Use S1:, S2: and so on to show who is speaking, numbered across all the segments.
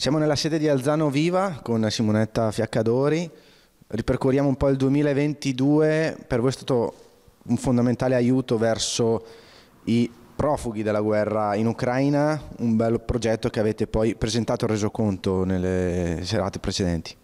S1: Siamo nella sede di Alzano Viva con Simonetta Fiaccadori, ripercorriamo un po' il 2022, per voi è stato un fondamentale aiuto verso i profughi della guerra in Ucraina, un bel progetto che avete poi presentato e reso conto nelle serate precedenti.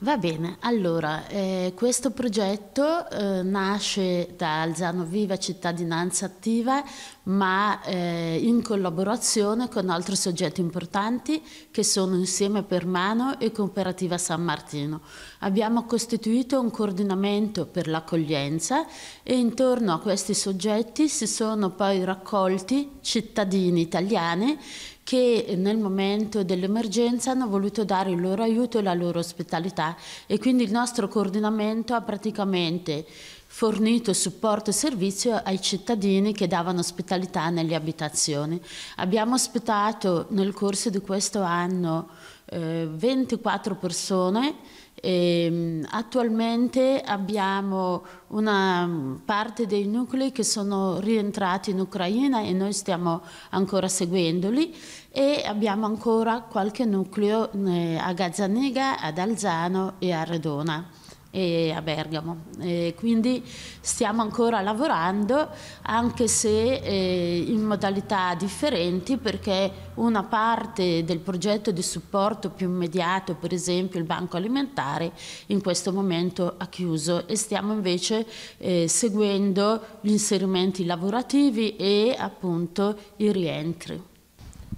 S2: Va bene, allora eh, questo progetto eh, nasce da Alzano Viva Cittadinanza Attiva ma eh, in collaborazione con altri soggetti importanti che sono Insieme per Mano e Cooperativa San Martino. Abbiamo costituito un coordinamento per l'accoglienza e intorno a questi soggetti si sono poi raccolti cittadini italiani che nel momento dell'emergenza hanno voluto dare il loro aiuto e la loro ospitalità e quindi il nostro coordinamento ha praticamente fornito supporto e servizio ai cittadini che davano ospitalità nelle abitazioni. Abbiamo ospitato nel corso di questo anno eh, 24 persone. E, ehm, attualmente abbiamo una mm, parte dei nuclei che sono rientrati in Ucraina e noi stiamo ancora seguendoli e abbiamo ancora qualche nucleo eh, a Gazzaniga, ad Alzano e a Redona e a Bergamo. E quindi stiamo ancora lavorando anche se eh, in modalità differenti perché una parte del progetto di supporto più immediato, per esempio il banco alimentare, in questo momento ha chiuso e stiamo invece eh, seguendo gli inserimenti lavorativi e appunto i rientri.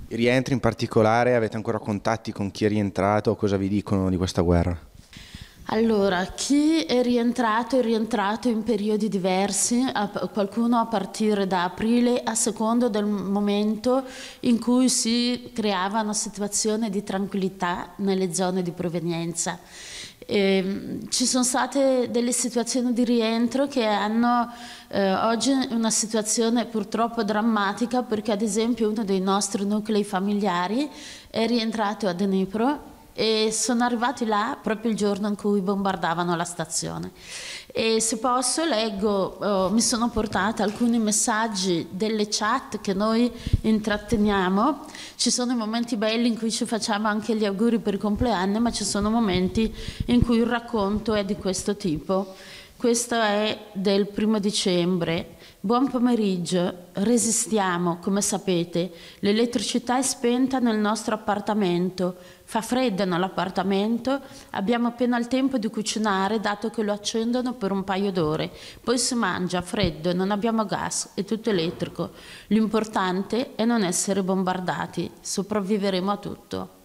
S1: I rientri in particolare, avete ancora contatti con chi è rientrato, cosa vi dicono di questa guerra?
S2: Allora, chi è rientrato è rientrato in periodi diversi, qualcuno a partire da aprile a secondo del momento in cui si creava una situazione di tranquillità nelle zone di provenienza. E, ehm, ci sono state delle situazioni di rientro che hanno eh, oggi una situazione purtroppo drammatica perché ad esempio uno dei nostri nuclei familiari è rientrato a Dnipro e sono arrivati là proprio il giorno in cui bombardavano la stazione. E se posso leggo, oh, mi sono portata alcuni messaggi delle chat che noi intratteniamo, ci sono i momenti belli in cui ci facciamo anche gli auguri per compleanno, ma ci sono momenti in cui il racconto è di questo tipo. Questo è del primo dicembre. Buon pomeriggio, resistiamo, come sapete, l'elettricità è spenta nel nostro appartamento, fa freddo nell'appartamento, abbiamo appena il tempo di cucinare dato che lo accendono per un paio d'ore, poi si mangia freddo, non abbiamo gas, è tutto elettrico. L'importante è non essere bombardati, sopravviveremo a tutto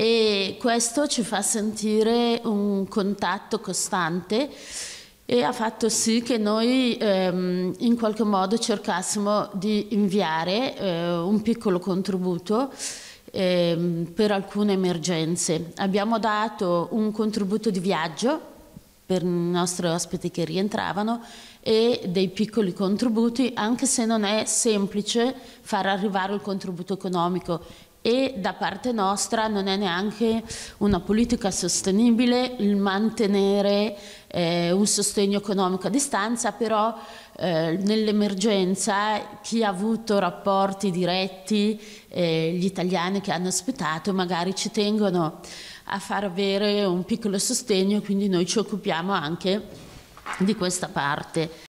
S2: e questo ci fa sentire un contatto costante e ha fatto sì che noi ehm, in qualche modo cercassimo di inviare eh, un piccolo contributo ehm, per alcune emergenze. Abbiamo dato un contributo di viaggio per i nostri ospiti che rientravano e dei piccoli contributi, anche se non è semplice far arrivare il contributo economico e da parte nostra non è neanche una politica sostenibile il mantenere eh, un sostegno economico a distanza, però eh, nell'emergenza chi ha avuto rapporti diretti, eh, gli italiani che hanno ospitato magari ci tengono a far avere un piccolo sostegno, quindi noi ci occupiamo anche di questa parte.